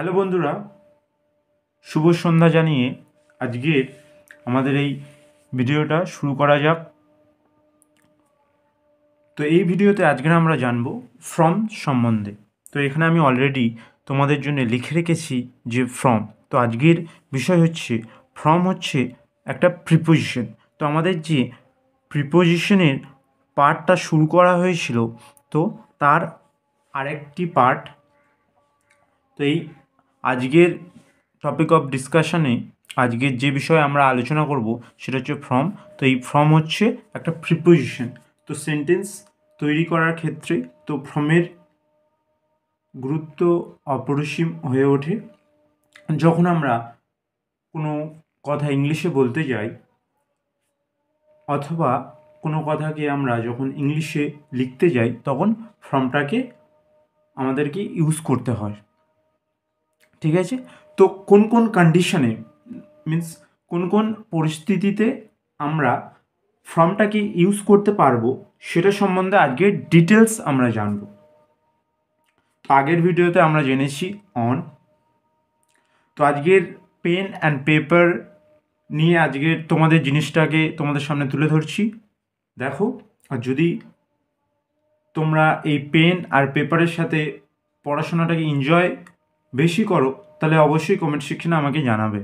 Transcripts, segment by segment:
hello বন্ধুরা শুভ সন্ধ্যা জানিয়ে আজকের আমাদের এই ভিডিওটা শুরু করা যাক তো এই ভিডিওতে আজকে আমরা জানব ফর্ম সম্বন্ধে তো এখানে আমি অলরেডি তোমাদের জন্য লিখে রেখেছি যে ফর্ম তো আজকের বিষয় হচ্ছে ফর্ম হচ্ছে একটা প্রিপোজিশন তো আমাদের যে প্রিপোজিশনের পার্টটা শুরু করা হয়েছিল তো তার আরেকটি পার্ট তো এই আজকের টপিক অফ ডিসকাশনে আজকের যে বিষয়ে আমরা আলোচনা করব সেটা হচ্ছে ফর্ম তো এই ফর্ম হচ্ছে একটা প্রিপোজিশন তো সেন্টেন্স তৈরি করার ক্ষেত্রে তো ফর্মের গুরুত্ব অপরিসীম হয়ে ওঠে যখন আমরা কোনো কথা ইংলিশে বলতে যাই অথবা কোনো কথাকে আমরা যখন ইংলিশে লিখতে যাই তখন ফর্মটাকে আমাদেরকে ইউজ করতে হয় ঠিক আছে তো কোন কোন কন্ডিশনে মিন্স কোন কোন পরিস্থিতিতে আমরা ফর্মটাকে ইউজ করতে পারবো সেটা সম্বন্ধে আজকে ডিটেলস আমরা জানব আগের ভিডিওতে আমরা জেনেছি অন তো আজকের পেন অ্যান্ড পেপার নিয়ে আজকের তোমাদের জিনিসটাকে তোমাদের সামনে তুলে ধরছি দেখো আর যদি তোমরা এই পেন আর পেপারের সাথে পড়াশোনাটাকে এনজয় বেশি করো তাহলে অবশ্যই কমেন্ট সেকশনে আমাকে জানাবে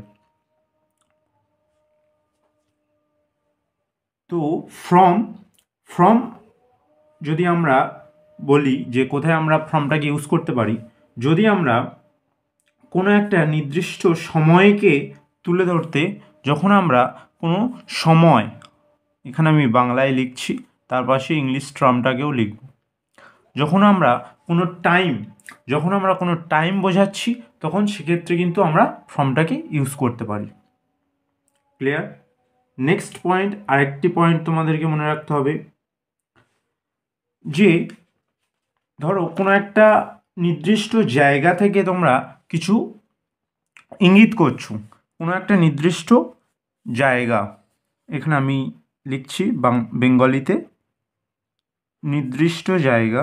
তো ফ্রম ফ্রম যদি আমরা বলি যে কোথায় আমরা ফর্মটাকে ইউজ করতে পারি যদি আমরা কোনো একটা নির্দিষ্ট সময়কে তুলে ধরতে যখন আমরা কোনো সময় এখানে আমি বাংলায় লিখছি তার পাশে ইংলিশ ট্রামটাকেও লিখব যখন আমরা কোনো টাইম যখন আমরা কোনো টাইম বোঝাচ্ছি তখন সেক্ষেত্রে কিন্তু আমরা ফর্মটাকে ইউজ করতে পারি ক্লিয়ার নেক্সট পয়েন্ট আরেকটি পয়েন্ট তোমাদেরকে মনে রাখতে হবে যে ধরো কোনো একটা নির্দিষ্ট জায়গা থেকে তোমরা কিছু ইঙ্গিত করছো কোনো একটা নির্দিষ্ট জায়গা এখানে আমি লিখছি বেঙ্গলিতে নির্দিষ্ট জায়গা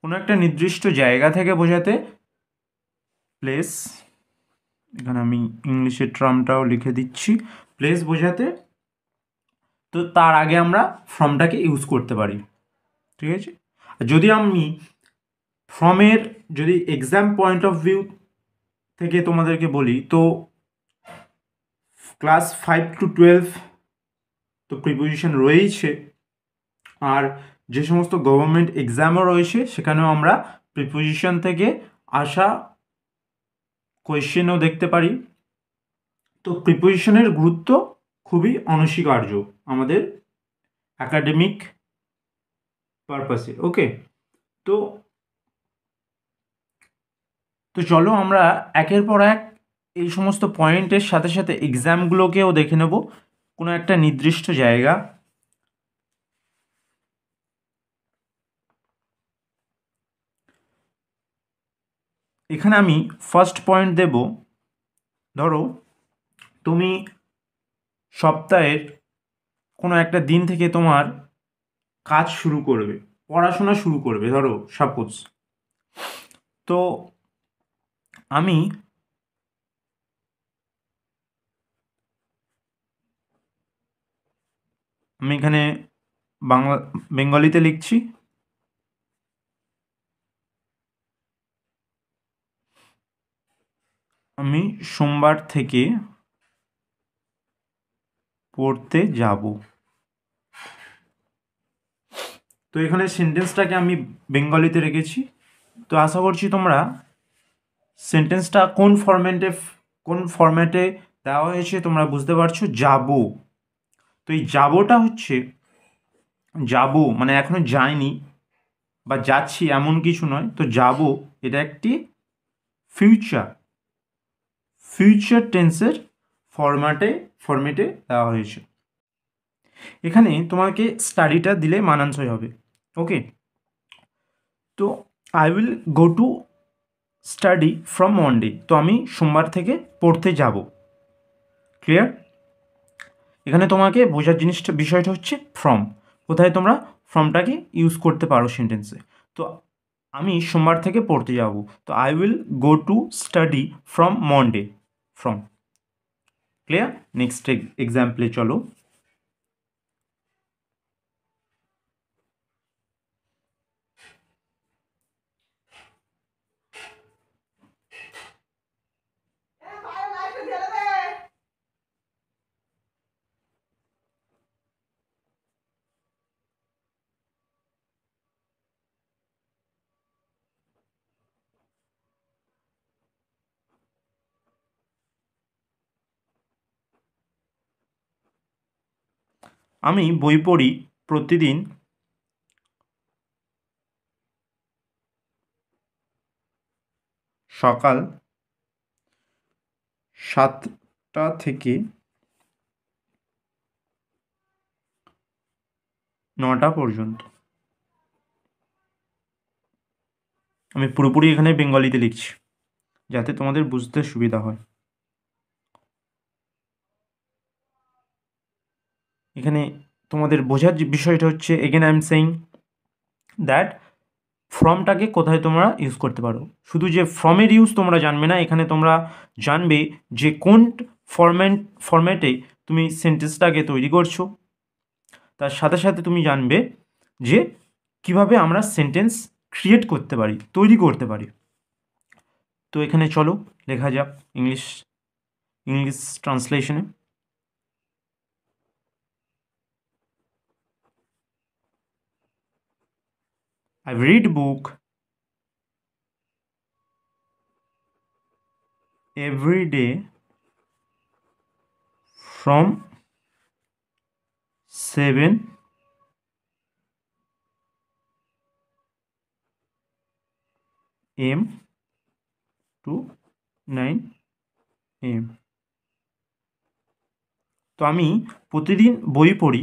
কোনো একটা নির্দিষ্ট জায়গা থেকে বোঝাতে প্লেস এখানে আমি ইংলিশে ট্রামটাও লিখে দিচ্ছি প্লেস বোঝাতে তো তার আগে আমরা ফর্মটাকে ইউজ করতে পারি ঠিক আছে যদি আমি ফর্মের যদি এক্সাম পয়েন্ট অফ ভিউ থেকে তোমাদেরকে বলি তো ক্লাস ফাইভ টু টুয়েলভ তো প্রিপোজিশন রয়েইছে আর যে সমস্ত গভর্নমেন্ট এক্সামও রয়েছে সেখানেও আমরা প্রিপোজিশন থেকে আসা কোয়েশ্চেনও দেখতে পারি তো প্রিপোজিশনের গুরুত্ব খুবই অনস্বীকার্য আমাদের অ্যাকাডেমিক পারপাসে ওকে তো তো চলো আমরা একের পর এক এই সমস্ত পয়েন্টের সাথে সাথে এক্সামগুলোকেও দেখে নেব কোনো একটা নির্দিষ্ট জায়গা এখানে আমি ফার্স্ট পয়েন্ট দেব ধরো তুমি সপ্তাহের কোনো একটা দিন থেকে তোমার কাজ শুরু করবে পড়াশোনা শুরু করবে ধরো সাপোজ তো আমি আমি এখানে বাংলা বেঙ্গলিতে লিখছি আমি সোমবার থেকে পড়তে যাব তো এখানে সেন্টেন্সটাকে আমি বেঙ্গলিতে রেখেছি তো আশা করছি তোমরা সেন্টেন্সটা কোন ফরম্যাটে কোন ফরম্যাটে দেওয়া হয়েছে তোমরা বুঝতে পারছো যাব তো এই যাবটা হচ্ছে যাব মানে এখনো যায়নি বা যাচ্ছি এমন কিছু নয় তো যাব এটা একটি ফিউচার ফিউচার টেন্সের ফরম্যাটে ফরম্যাটে দেওয়া হয়েছে এখানে তোমাকে স্টাডিটা দিলে মানানসই হবে ওকে তো I will go to study from Monday তো আমি সোমবার থেকে পড়তে যাব ক্লিয়ার এখানে তোমাকে বোঝার জিনিসটা বিষয়টা হচ্ছে ফ্রম কোথায় তোমরা ফ্রমটাকে ইউজ করতে পারো সেন্টেন্সে তো আমি সোমবার থেকে পড়তে যাব তো I will go to study from Monday from clear next এক্সাম্পলে চলো আমি বই পড়ি প্রতিদিন সকাল সাতটা থেকে নটা পর্যন্ত আমি পুরোপুরি এখানে বেঙ্গলিতে লিখছি যাতে তোমাদের বুঝতে সুবিধা হয় এখানে তোমাদের বোঝার যে বিষয়টা হচ্ছে again I am saying that ফ্রমটাকে কোথায় তোমরা ইউজ করতে পারো শুধু যে ফর্মের ইউজ তোমরা জানবে না এখানে তোমরা জানবে যে কোন ফর্ম্যাট ফরম্যাটে তুমি সেন্টেন্সটাকে তৈরি করছো তার সাথে সাথে তুমি জানবে যে কিভাবে আমরা সেন্টেন্স ক্রিয়েট করতে পারি তৈরি করতে পারি তো এখানে চলো লেখা যাক ইংলিশ ইংলিশ ট্রান্সলেশনে I read book every day from 7 am to 9 am তো আমি প্রতিদিন বই পড়ি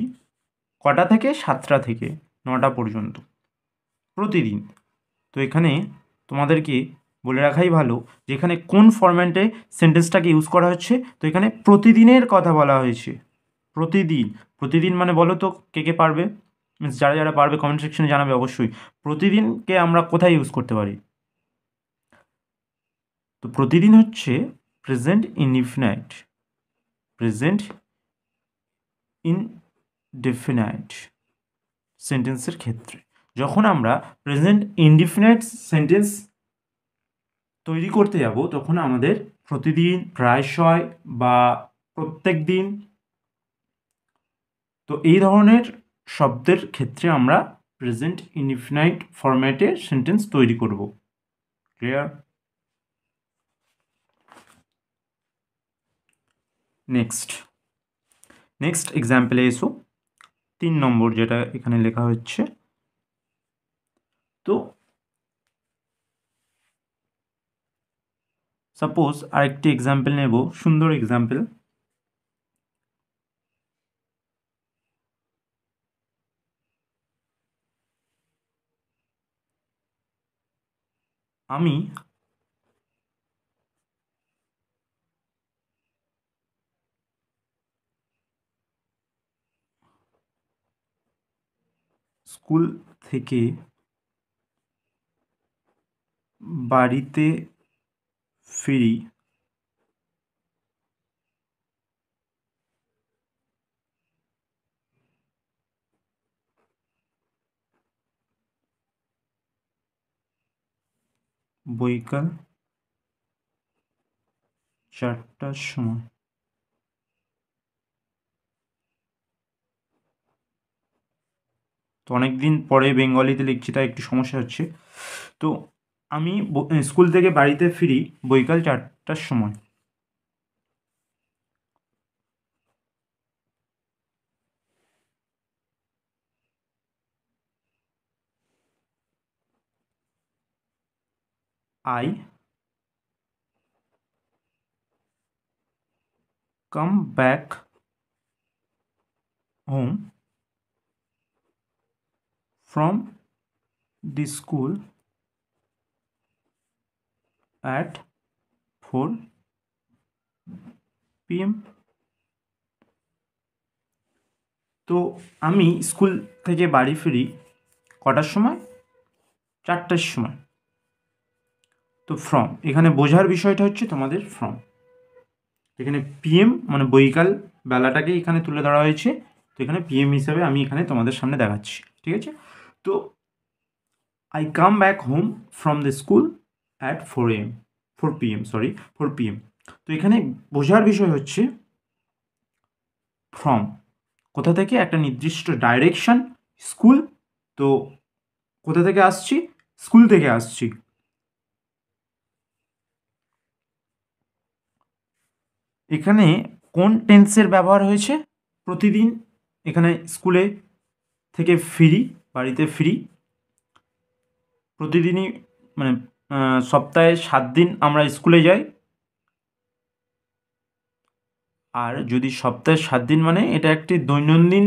কটা থেকে সাতটা থেকে নটা পর্যন্ত প্রতিদিন তো এখানে তোমাদেরকে বলে রাখাই ভালো যে এখানে কোন ফরম্যাটে সেন্টেন্সটাকে ইউজ করা হচ্ছে তো এখানে প্রতিদিনের কথা বলা হয়েছে প্রতিদিন প্রতিদিন মানে বলো তো কে কে পারবে মিনস যারা যারা পারবে কমেন্ট সেকশনে জানাবে অবশ্যই প্রতিদিনকে আমরা কোথায় ইউজ করতে পারি তো প্রতিদিন হচ্ছে প্রেজেন্ট ইনডিফিনাইট প্রেজেন্ট ইনডিফিনাইট সেন্টেন্সের ক্ষেত্রে যখন আমরা প্রেজেন্ট ইনডিফিনেট সেন্টেন্স তৈরি করতে যাব তখন আমাদের প্রতিদিন প্রায়শয় বা প্রত্যেক দিন তো এই ধরনের শব্দের ক্ষেত্রে আমরা প্রেজেন্ট ইনডিফিনাইট ফরম্যাটে সেন্টেন্স তৈরি করব ক্লিয়ার নেক্সট নেক্সট এক্সাম্পলে এসো তিন নম্বর যেটা এখানে লেখা হচ্ছে তো সাপোজ আরেকটি এক্সাম্পল নেব সুন্দর এক্সাম্পল আমি স্কুল থেকে বাড়িতে ফিরি বৈকাল চারটার সময় তো অনেক দিন পরে বেঙ্গলিতে লিখছি তাই একটু সমস্যা হচ্ছে তো আমি স্কুল থেকে বাড়িতে ফিরি বৈকাল চারটার সময় I come back home from the school at 4 pm তো আমি স্কুল থেকে বাড়ি ফিরি কটার সময় চারটার সময় তো ফ্রম এখানে বোঝার বিষয়টা হচ্ছে তোমাদের ফ্রম এখানে পিএম মানে বৈকাল বেলাটাকে এখানে তুলে ধরা হয়েছে তো এখানে পিএম হিসাবে আমি এখানে তোমাদের সামনে দেখাচ্ছি ঠিক আছে তো I come back home from the school at four am four pm sorry four pm তো এখানে বোঝার বিষয় হচ্ছে ফ্রম কোথা থেকে একটা নির্দিষ্ট ডাইরেকশন স্কুল তো কোথা থেকে আসছি স্কুল থেকে আসছি এখানে কোন টেন্সের ব্যবহার হয়েছে প্রতিদিন এখানে স্কুলে থেকে ফ্রি বাড়িতে ফ্রি প্রতিদিনই মানে সপ্তাহে সাত দিন আমরা স্কুলে যাই আর যদি সপ্তাহে সাত দিন মানে এটা একটি দৈনন্দিন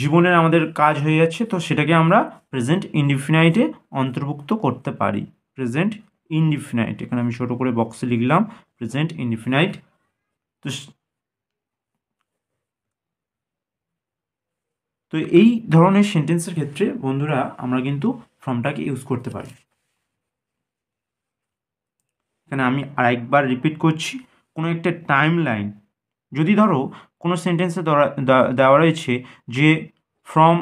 জীবনের আমাদের কাজ হয়ে যাচ্ছে তো সেটাকে আমরা প্রেজেন্ট ইনডিফিনাইটে অন্তর্ভুক্ত করতে পারি প্রেজেন্ট ইনডিফিনাইট এখানে আমি ছোটো করে বক্সে লিখলাম প্রেজেন্ট ইনডিফিনাইট তো তো এই ধরনের সেন্টেন্সের ক্ষেত্রে বন্ধুরা আমরা কিন্তু ফর্মটাকে ইউজ করতে পারি এখানে আমি আরেকবার রিপিট করছি কোনো একটা টাইম লাইন যদি ধরো কোনো সেন্টেন্সে দেওয়া রয়েছে যে from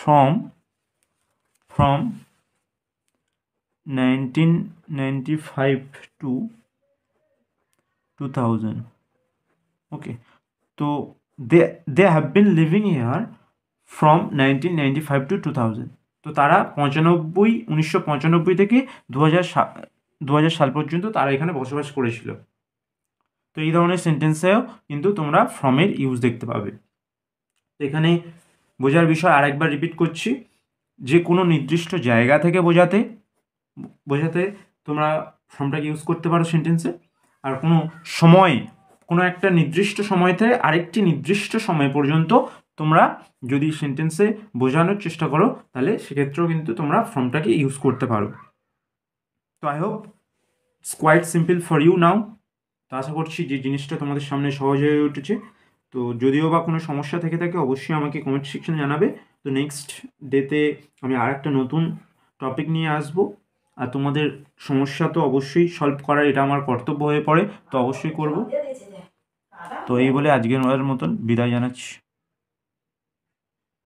from from nineteen ninety five to two thousand okay তো they they have been living year from nineteen ninety five to two thousand তো তারা পঁচানব্বই উনিশশো পঁচানব্বই থেকে দু হাজার দু হাজার সাল পর্যন্ত তারা এখানে বসবাস করেছিল তো এই ধরনের সেন্টেন্সেও কিন্তু তোমরা ফ্রমের ইউজ দেখতে পাবে এখানে বোঝার বিষয় আরেকবার রিপিট করছি যে কোনো নির্দিষ্ট জায়গা থেকে বোঝাতে বোঝাতে তোমরা ফর্মটাকে ইউজ করতে পারো সেন্টেন্সে আর কোনো সময় কোনো একটা নির্দিষ্ট সময় থেকে আরেকটি নির্দিষ্ট সময় পর্যন্ত তোমরা যদি সেন্টেন্সে বোঝানোর চেষ্টা করো তাহলে সেক্ষেত্রেও কিন্তু তোমরা ফর্মটাকে ইউজ করতে পারো তো I hope it's quite simple for you now তো আশা করছি যে জিনিসটা তোমাদের সামনে সহজ হয়ে উঠেছে তো যদিও বা কোনো সমস্যা থেকে থাকে অবশ্যই আমাকে কমেন্ট সেকশনে জানাবে তো নেক্সট ডেতে আমি আর একটা নতুন টপিক নিয়ে আসব আর তোমাদের সমস্যা তো অবশ্যই সলভ করার এটা আমার কর্তব্য হয়ে পড়ে তো অবশ্যই করব তো এই বলে আজকের মতন বিদায় জানাচ্ছি